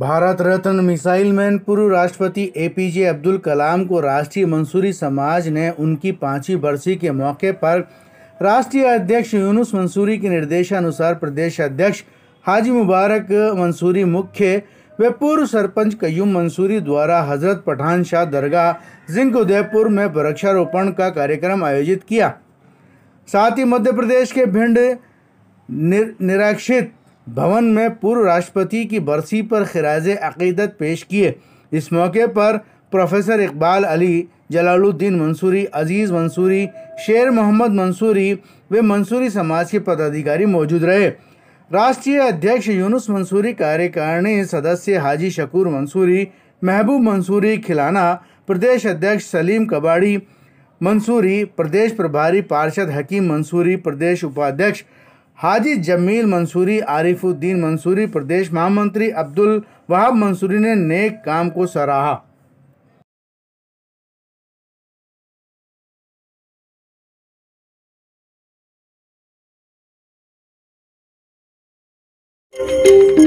भारत रत्न missile man पूर्व राष्ट्रपति APJ Abdul कलाम को राष्ट्रीय मंसूरी समाज ने उनकी पाँचवीं बरसी के मौके पर राष्ट्रीय अध्यक्ष यूनुस मंसूरी के निर्देशानुसार प्रदेश अध्यक्ष हाजी मुबारक मंसूरी मुख्य व पूर्व सरपंच कयूम मंसूरी द्वारा हजरत पठान शाह दरगाह जिंक उदयपुर में वृक्षारोपण का कार्यक्रम आयोजित किया साथ ही मध्य प्रदेश के भिंड निर, निराक्षित भवन में पूर्व राष्ट्रपति की बरसी पर खराज अकीदत पेश किए इस मौके पर प्रोफेसर इकबाल अली जलालुद्दीन मंसूरी अजीज़ मंसूरी शेर मोहम्मद मंसूरी व मंसूरी समाज के पदाधिकारी मौजूद रहे राष्ट्रीय अध्यक्ष यूनुस मंसूरी कार्यकारिणी सदस्य हाजी शकूर मंसूरी महबूब मंसूरी खिलाना प्रदेश अध्यक्ष सलीम कबाड़ी मंसूरी प्रदेश प्रभारी पार्षद हकीम मंसूरी प्रदेश उपाध्यक्ष हाजी जमील मंसूरी आरिफुद्दीन मंसूरी प्रदेश महामंत्री अब्दुल वहाब मंसूरी ने नेक काम को सराहा thank you